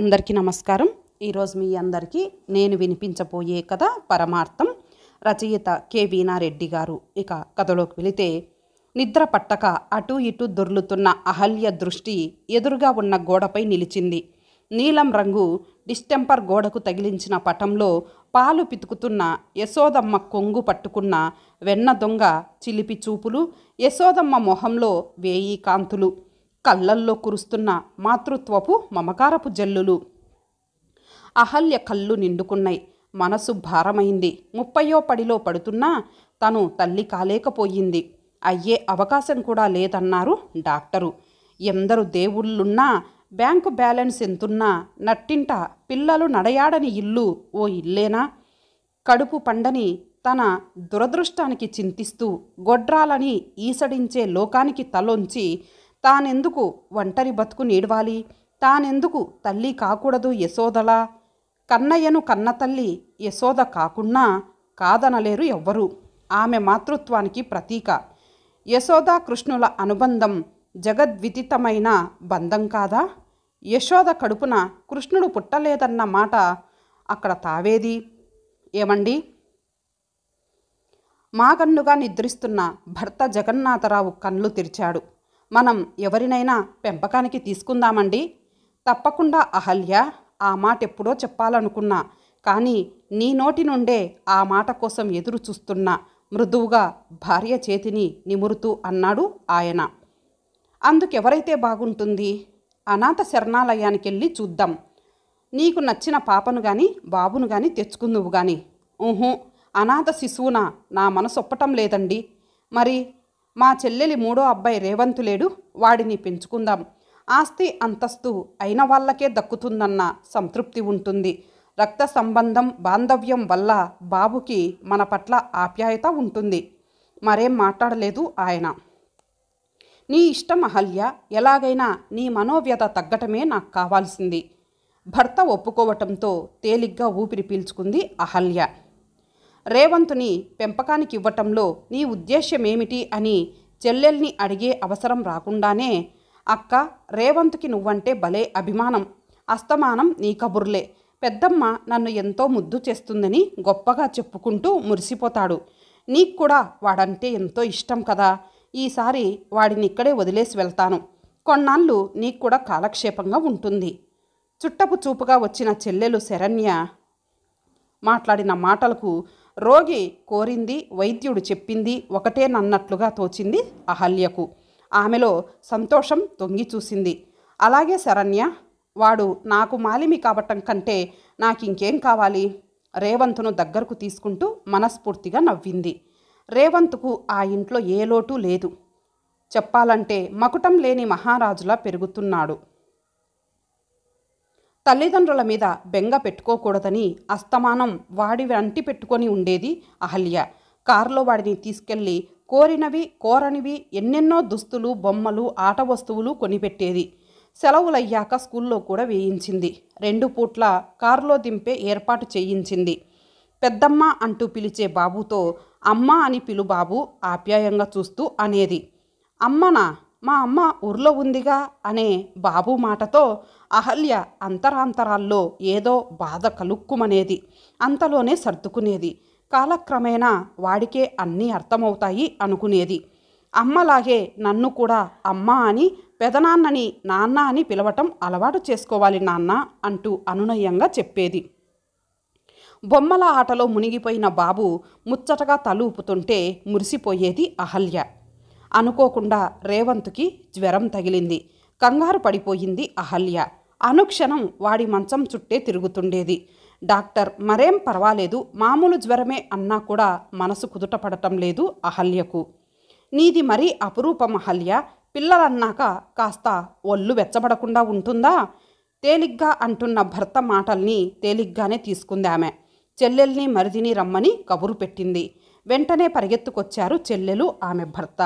అందరికీ నమస్కారం ఈరోజు మీ అందరికీ నేను వినిపించబోయే కథ పరమార్థం రచయిత కె వీణారెడ్డి గారు ఇక కథలోకి వెళితే నిద్ర పట్టక అటు ఇటు దొర్లుతున్న అహల్య దృష్టి ఎదురుగా ఉన్న గోడపై నిలిచింది నీలం రంగు డిస్టెంపర్ గోడకు తగిలించిన పటంలో పాలు పితుకుతున్న యశోదమ్మ కొంగు పట్టుకున్న వెన్న దొంగ చిలిపి చూపులు యశోదమ్మ మొహంలో వేయి కాంతులు కళ్ళల్లో కురుస్తున్న మాతృత్వపు మమకారపు జల్లులు అహల్య కళ్ళు నిండుకున్నాయి మనసు భారమైంది ముప్పయో పడిలో పడుతున్నా తను తల్లి కాలేకపోయింది అయ్యే అవకాశం కూడా లేదన్నారు డాక్టరు ఎందరు దేవుళ్ళున్నా బ్యాంకు బ్యాలెన్స్ ఎంతున్నా నట్టింట పిల్లలు నడయాడని ఇల్లు ఓ ఇల్లేనా కడుపు పండని తన దురదృష్టానికి చింతిస్తూ గొడ్రాలని ఈసడించే లోకానికి తలొంచి తానెందుకు ఒంటరి బతుకు నీడవాలి తానెందుకు తల్లి కాకూడదు యశోదలా కన్నయ్యను కన్నతల్లి యశోద కాకున్నా కాదనలేరు ఎవ్వరూ ఆమె మాతృత్వానికి ప్రతీక యశోద కృష్ణుల అనుబంధం జగద్విదితమైన బంధం కాదా యశోద కడుపున కృష్ణుడు పుట్టలేదన్న మాట అక్కడ తావేది ఏమండి మాగన్నుగా నిద్రిస్తున్న భర్త జగన్నాథరావు కళ్ళు తెరిచాడు మనం ఎవరినైనా పెంపకానికి తీసుకుందామండి తప్పకుండా అహల్య ఆ మాట ఎప్పుడో చెప్పాలనుకున్నా కానీ నీ నోటి నుండే ఆ మాట కోసం ఎదురు చూస్తున్నా మృదువుగా భార్య చేతిని నిమురుతూ అన్నాడు ఆయన అందుకెవరైతే బాగుంటుంది అనాథ శరణాలయానికి వెళ్ళి చూద్దాం నీకు నచ్చిన పాపను కానీ బాబును కానీ తెచ్చుకుందువు కానీ ఊహూ అనాథ శిశువున నా మనసు ఒప్పటం లేదండి మరి మా చెల్లెలి మూడో అబ్బాయి రేవంతు లేడు వాడిని పెంచుకుందాం ఆస్తి అంతస్తు అయిన వాళ్ళకే దక్కుతుందన్న సంతృప్తి ఉంటుంది రక్త సంబంధం బాంధవ్యం వల్ల బాబుకి మన పట్ల ఆప్యాయత ఉంటుంది మరేం మాట్లాడలేదు ఆయన నీ ఇష్టం అహల్య ఎలాగైనా నీ మనోవ్యత తగ్గటమే నాకు కావాల్సింది భర్త ఒప్పుకోవటంతో తేలిగ్గా ఊపిరి పీల్చుకుంది అహల్య రేవంతుని పెంపకానికి ఇవ్వటంలో నీ ఉద్దేశ్యమేమిటి అని చెల్లెల్ని అడిగే అవసరం రాకుండానే అక్క రేవంత్కి నువ్వంటే భలే అభిమానం అస్తమానం నీ కబుర్లే పెద్దమ్మ నన్ను ఎంతో ముద్దు చేస్తుందని గొప్పగా చెప్పుకుంటూ మురిసిపోతాడు నీకు కూడా వాడంటే ఎంతో ఇష్టం కదా ఈసారి వాడిని ఇక్కడే వదిలేసి వెళ్తాను కొన్నాళ్ళు నీకు కూడా కాలక్షేపంగా ఉంటుంది చుట్టపు చూపుగా వచ్చిన చెల్లెలు శరణ్య మాట్లాడిన మాటలకు రోగి కోరింది వైద్యుడు చెప్పింది ఒకటేనన్నట్లుగా తోచింది అహల్యకు ఆమెలో సంతోషం తొంగి చూసింది అలాగే శరణ్య వాడు నాకు మాలిమి కావటం కంటే నాకింకేం కావాలి రేవంత్ను దగ్గరకు తీసుకుంటూ మనస్ఫూర్తిగా నవ్వింది రేవంత్కు ఆ ఇంట్లో ఏ లోటు లేదు చెప్పాలంటే మకుటం లేని మహారాజులా పెరుగుతున్నాడు తల్లిదండ్రుల మీద బెంగ పెట్టుకోకూడదని అస్తమానం వాడి వంటి పెట్టుకొని ఉండేది అహల్య కారులో వాడిని తీసుకెళ్ళి కోరినవి కోరనివి ఎన్నెన్నో దుస్తులు బొమ్మలు ఆట వస్తువులు కొనిపెట్టేది సెలవులయ్యాక స్కూల్లో కూడా వేయించింది రెండు పూట్ల కారులో దింపే ఏర్పాటు చేయించింది పెద్దమ్మ అంటూ పిలిచే బాబుతో అమ్మ అని పిలు బాబు ఆప్యాయంగా చూస్తూ అనేది అమ్మనా మా అమ్మ ఊర్లో ఉందిగా అనే బాబు మాటతో అహల్య అంతరాంతరాల్లో ఏదో బాధ కలుక్కుమనేది అంతలోనే సర్దుకునేది కాలక్రమేణా వాడికే అన్నీ అర్థమవుతాయి అనుకునేది అమ్మలాగే నన్ను కూడా అమ్మ అని పెదనాన్నని నాన్న అని పిలవటం అలవాటు చేసుకోవాలి నాన్న అంటూ అనునయంగా చెప్పేది బొమ్మల ఆటలో మునిగిపోయిన బాబు ముచ్చటగా తలూపుతుంటే మురిసిపోయేది అహల్య అనుకోకుండా రేవంత్కి జ్వరం తగిలింది కంగారు పడిపోయింది అహల్య అనుక్షణం వాడి మంచం చుట్టే తిరుగుతుండేది డాక్టర్ మరేం పర్వాలేదు మామూలు జ్వరమే అన్నా కూడా మనసు కుదుట పడటం లేదు అహల్యకు నీది మరీ అపురూపం అహల్య పిల్లలన్నాక కాస్త ఒళ్ళు వెచ్చబడకుండా ఉంటుందా తేలిగ్గా అంటున్న భర్త మాటల్ని తేలిగ్గానే తీసుకుంది ఆమె చెల్లెల్ని మరిదిని రమ్మని కబురు పెట్టింది వెంటనే పరిగెత్తుకొచ్చారు చెల్లెలు ఆమె భర్త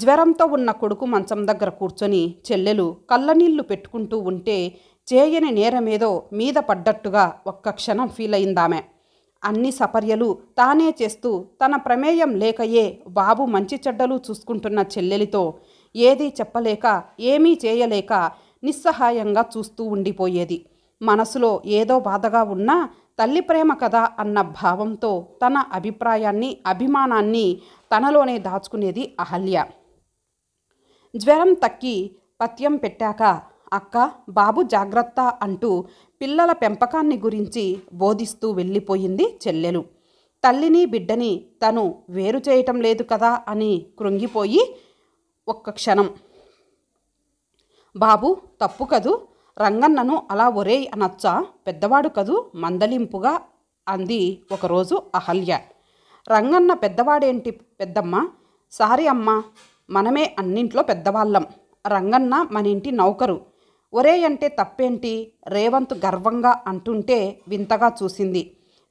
జ్వరంతో ఉన్న కొడుకు మంచం దగ్గర కూర్చొని చెల్లెలు కళ్ళనీళ్లు పెట్టుకుంటూ ఉంటే చేయని నేరమేదో మీద పడ్డట్టుగా ఒక్క క్షణం ఫీల్ అయిందామె అన్ని సపర్యలు తానే చేస్తూ తన ప్రమేయం లేకయే బాబు మంచి చెడ్డలు చూసుకుంటున్న చెల్లెలితో ఏదీ చెప్పలేక ఏమీ చేయలేక నిస్సహాయంగా చూస్తూ ఉండిపోయేది మనసులో ఏదో బాధగా ఉన్నా తల్లి ప్రేమ కదా అన్న భావంతో తన అభిప్రాయాన్ని అభిమానాన్ని తనలోనే దాచుకునేది అహల్య జ్వరం తక్కి పత్యం పెట్టాక అక్క బాబు జాగ్రత్త అంటూ పిల్లల పెంపకాన్ని గురించి బోధిస్తూ వెళ్ళిపోయింది చెల్లెలు తల్లిని బిడ్డని తను వేరు చేయటం లేదు కదా అని కృంగిపోయి ఒక్క క్షణం బాబు తప్పు కదూ రంగన్నను అలా ఒరేయ్ అనొచ్చా పెద్దవాడు కదూ మందలింపుగా అంది ఒకరోజు అహల్య రంగన్న పెద్దవాడేంటి పెద్దమ్మ సారీ అమ్మ మనమే అన్నింట్లో పెద్దవాళ్ళం రంగన్న మన ఇంటి నౌకరు ఒరే అంటే తప్పేంటి రేవంత్ గర్వంగా అంటుంటే వింతగా చూసింది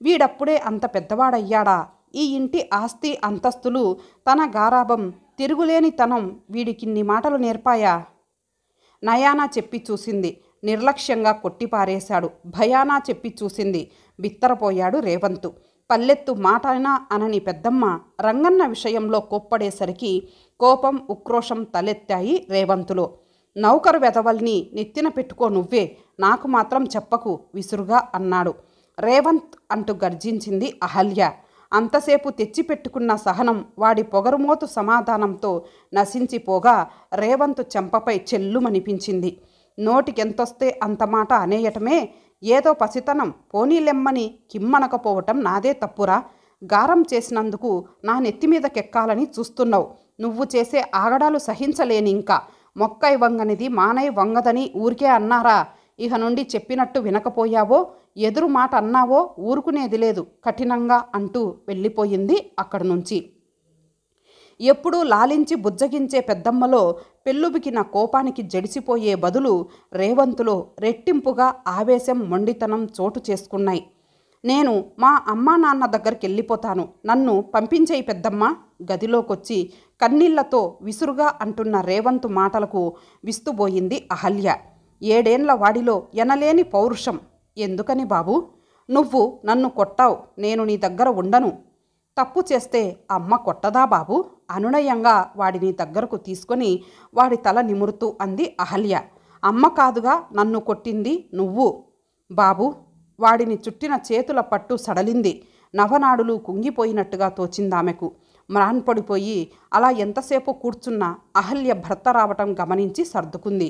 వీడప్పుడే అంత పెద్దవాడయ్యాడా ఈ ఇంటి ఆస్తి అంతస్తులు తన గారాభం తిరుగులేనితనం వీడికిన్ని మాటలు నేర్పాయా నయానా చెప్పి చూసింది నిర్లక్ష్యంగా కొట్టిపారేశాడు భయానా చెప్పి చూసింది బిత్తరపోయాడు రేవంతు పల్లెత్తు మాటైనా అనని పెద్దమ్మ రంగన్న విషయంలో కోప్పడేసరికి కోపం ఉక్రోషం తలెత్తాయి రేవంతులో నౌకరు వెదవల్ని నెత్తిన పెట్టుకో నువ్వే నాకు మాత్రం చెప్పకు విసురుగా అన్నాడు రేవంత్ అంటూ గర్జించింది అహల్య అంతసేపు తెచ్చిపెట్టుకున్న సహనం వాడి పొగరుమోతు సమాధానంతో నశించిపోగా రేవంత్ చెంపపై చెల్లుమనిపించింది నోటికెంతొస్తే అంత మాట అనేయటమే ఏదో పసితనం పోనీలెమ్మని కిమ్మనకపోవటం నాదే తప్పురా గారం చేసినందుకు నా నెత్తిమీదకెక్కాలని చూస్తున్నావు నువ్వు చేసే ఆగడాలు సహించలేని ఇంకా మొక్కై వంగనిది మానై వంగదని ఊరికే అన్నారా ఇక నుండి చెప్పినట్టు వినకపోయావో ఎదురు మాట అన్నావో ఊరుకునేది లేదు కఠినంగా అంటూ వెళ్ళిపోయింది అక్కడి నుంచి ఎప్పుడూ లాలించి బుజ్జగించే పెద్దమ్మలో పెళ్ళుబికిన కోపానికి జడిసిపోయే బదులు రేవంతులో రెట్టింపుగా ఆవేశం మొండితనం చోటు చేసుకున్నాయి నేను మా అమ్మా నాన్న దగ్గరికి వెళ్ళిపోతాను నన్ను పంపించేయి పెద్దమ్మ గదిలోకొచ్చి కన్నీళ్లతో విసురుగా అంటున్న రేవంత్ మాటలకు విస్తుబోయింది అహల్య ఏడేండ్ల వాడిలో ఎనలేని పౌరుషం ఎందుకని బాబు నువ్వు నన్ను కొట్టావు నేను నీ దగ్గర ఉండను తప్పు చేస్తే అమ్మ కొట్టదా బాబు అనునయంగా వాడిని దగ్గరకు తీసుకొని వాడి తల నిమురుతూ అంది అహల్య అమ్మ కాదుగా నన్ను కొట్టింది నువ్వు బాబు వాడిని చుట్టిన చేతుల పట్టు సడలింది నవనాడులు కుంగిపోయినట్టుగా తోచిందామెకు మ్రాన్ పడిపోయి అలా ఎంతసేపు కూర్చున్న అహల్య భర్త రావటం గమనించి సర్దుకుంది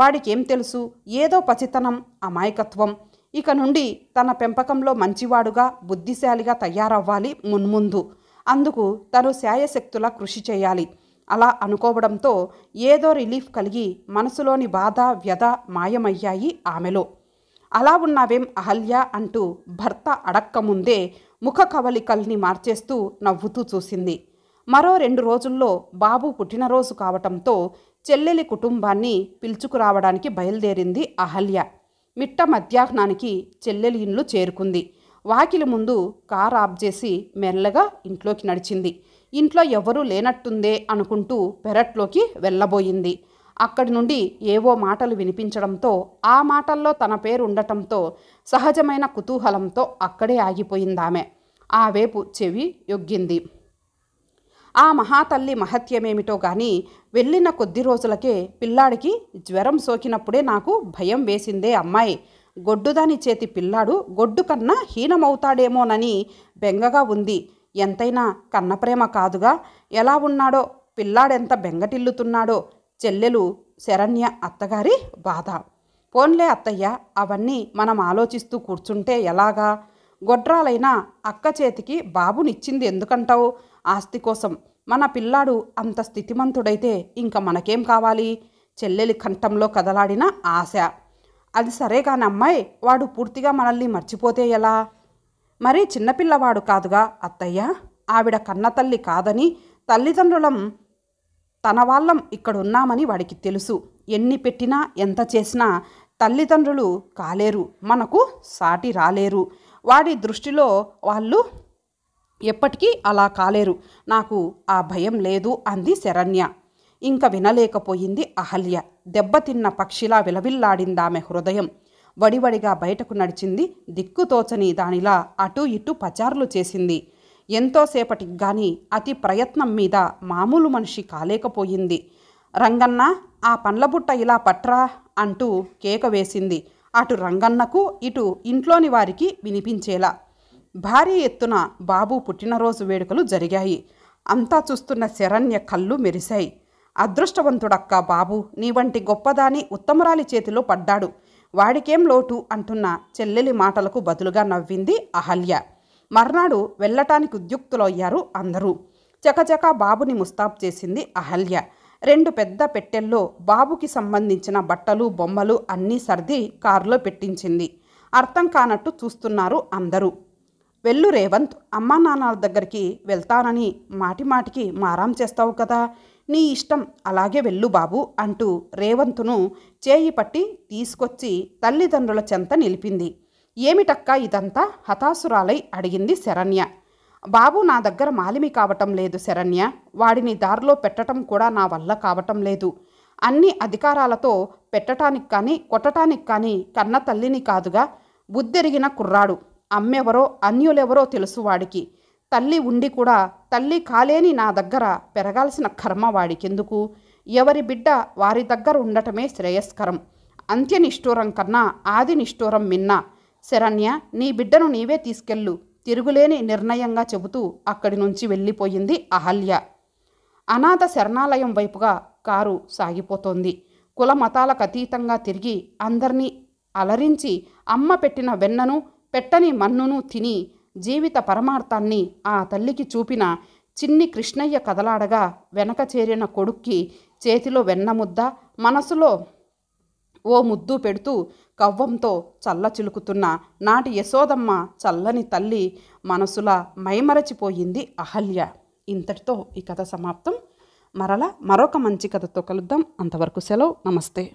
వాడికి ఏం తెలుసు ఏదో పచితనం అమాయకత్వం ఇక నుండి తన పెంపకంలో మంచివాడుగా బుద్ధిశాలిగా తయారవ్వాలి మున్ముందు అందుకు తను శాయశక్తులా కృషి చేయాలి అలా అనుకోవడంతో ఏదో రిలీఫ్ కలిగి మనసులోని బాధ వ్యధ మాయమయ్యాయి ఆమెలో అలా ఉన్నావేం అహల్య అంటూ భర్త అడక్కముందే ముఖ కవలికల్ని మార్చేస్తూ నవ్వుతూ చూసింది మరో రెండు రోజుల్లో బాబు పుట్టినరోజు కావటంతో చెల్లెలి కుటుంబాన్ని పిలుచుకురావడానికి బయలుదేరింది అహల్య మిట్ట మధ్యాహ్నానికి చెల్లెలి ఇండ్లు చేరుకుంది వాకిలి ముందు కార్ ఆఫ్ చేసి మెల్లగా ఇంట్లోకి నడిచింది ఇంట్లో ఎవరూ లేనట్టుందే అనుకుంటూ పెరట్లోకి వెళ్ళబోయింది అక్కడి నుండి ఏవో మాటలు వినిపించడంతో ఆ మాటల్లో తన పేరు ఉండటంతో సహజమైన కుతూహలంతో అక్కడే ఆగిపోయిందామె ఆ వేపు చెవి యొగ్గింది ఆ మహాతల్లి మహత్యమేమిటో గాని వెళ్ళిన కొద్ది రోజులకే పిల్లాడికి జ్వరం సోకినప్పుడే నాకు భయం వేసిందే అమ్మాయి గొడ్డుదాని చేతి పిల్లాడు గొడ్డు కన్నా హీనమవుతాడేమోనని బెంగగా ఉంది ఎంతైనా కన్నప్రేమ కాదుగా ఎలా ఉన్నాడో పిల్లాడెంత బెంగటిల్లుతున్నాడో చెల్లెలు శరణ్య అత్తగారి బాధ పోన్లే అత్తయ్య అవన్నీ మనం ఆలోచిస్తూ కూర్చుంటే ఎలాగా గొడ్రాలైనా అక్క చేతికి బాబునిచ్చింది ఎందుకంటావు ఆస్తి కోసం మన పిల్లాడు అంత స్థితిమంతుడైతే ఇంకా మనకేం కావాలి చెల్లెలి కంఠంలో కదలాడిన ఆశ అది సరే కాని అమ్మాయి వాడు పూర్తిగా మనల్ని మర్చిపోతే ఎలా మరీ చిన్నపిల్లవాడు కాదుగా అత్తయ్య ఆవిడ కన్నతల్లి కాదని తల్లిదండ్రులం తన వాళ్ళం ఇక్కడ ఉన్నామని వాడికి తెలుసు ఎన్ని పెట్టినా ఎంత చేసినా తల్లిదండ్రులు కాలేరు మనకు సాటి రాలేరు వాడి దృష్టిలో వాళ్ళు ఎప్పటికీ అలా కాలేరు నాకు ఆ భయం లేదు అంది శరణ్య ఇంక వినలేకపోయింది అహల్య దెబ్బతిన్న పక్షిలా విలవిల్లాడిందామె హృదయం వడివడిగా బయటకు నడిచింది దిక్కుతోచని దానిలా అటూ ఇటూ పచారులు చేసింది ఎంతోసేపటికి కానీ అతి ప్రయత్నం మీద మామూలు మనిషి కాలేకపోయింది రంగన్న ఆ పండ్లబుట్ట ఇలా పట్రా అంటూ కేక వేసింది అటు రంగన్నకు ఇటు ఇంట్లోని వారికి వినిపించేలా భారీ ఎత్తున బాబు పుట్టినరోజు వేడుకలు జరిగాయి అంతా చూస్తున్న శరణ్య కళ్ళు మెరిశాయి అదృష్టవంతుడక్క బాబు నీ వంటి గొప్పదాని ఉత్తమరాలి చేతిలో పడ్డాడు వాడికేం లోటు అంటున్న చెల్లెలి మాటలకు బదులుగా నవ్వింది అహల్య మర్నాడు వెళ్ళటానికి ఉద్యుక్తులయ్యారు అందరూ చకచకా బాబుని ముస్తాబ్ చేసింది అహల్య రెండు పెద్ద పెట్టెల్లో బాబుకి సంబంధించిన బట్టలు బొమ్మలు అన్నీ సర్ది కారులో పెట్టించింది అర్థం కానట్టు చూస్తున్నారు అందరూ వెళ్ళు రేవంత్ అమ్మా నాన్నల దగ్గరికి వెళ్తానని మాటిమాటికి మారాం చేస్తావు కదా నీ ఇష్టం అలాగే వెళ్ళు బాబు అంటూ రేవంతును చేయి పట్టి తీసుకొచ్చి తల్లిదండ్రుల చెంత నిలిపింది ఏమిటక్క ఇదంతా హతాసురాలై అడిగింది శరణ్య బాబు నా దగ్గర మాలిమి కావటం లేదు శరణ్య వాడిని దారిలో పెట్టటం కూడా నా వల్ల కావటం లేదు అన్ని అధికారాలతో పెట్టటానికి కానీ కొట్టటానికి కానీ కన్న తల్లిని కాదుగా బుద్ధెరిగిన కుర్రాడు అమ్మెవరో అన్యులెవరో తెలుసు వాడికి తల్లి ఉండి కూడా తల్లి కాలేని నా దగ్గర పెరగాల్సిన కర్మ వాడికెందుకు ఎవరి బిడ్డ వారి దగ్గర ఉండటమే శ్రేయస్కరం అంత్యనిష్ఠూరం కన్నా ఆది నిష్ఠూరం మిన్నా శరణ్య నీ బిడ్డను నీవే తీసుకెళ్ళు తిరుగులేని నిర్ణయంగా చెబుతూ అక్కడి నుంచి వెళ్ళిపోయింది అహల్య అనాథ శరణాలయం వైపుగా కారు సాగిపోతోంది కుల మతాలకు అతీతంగా తిరిగి అందరినీ అలరించి అమ్మ పెట్టిన వెన్నను పెట్టని మన్నును తిని జీవిత పరమార్థాన్ని ఆ తల్లికి చూపిన చిన్ని కృష్ణయ్య కదలాడగా వెనక చేరిన కొడుక్కి చేతిలో వెన్నముద్ద మనసులో ఓ ముద్దు పెడుతూ కవ్వంతో చల్లచిలుకుతున్న నాటి యశోదమ్మ చల్లని తల్లి మనసులా మైమరచిపోయింది అహల్య ఇంతటితో ఈ కథ సమాప్తం మరలా మరొక మంచి కథతో కలుద్దాం అంతవరకు సెలవు నమస్తే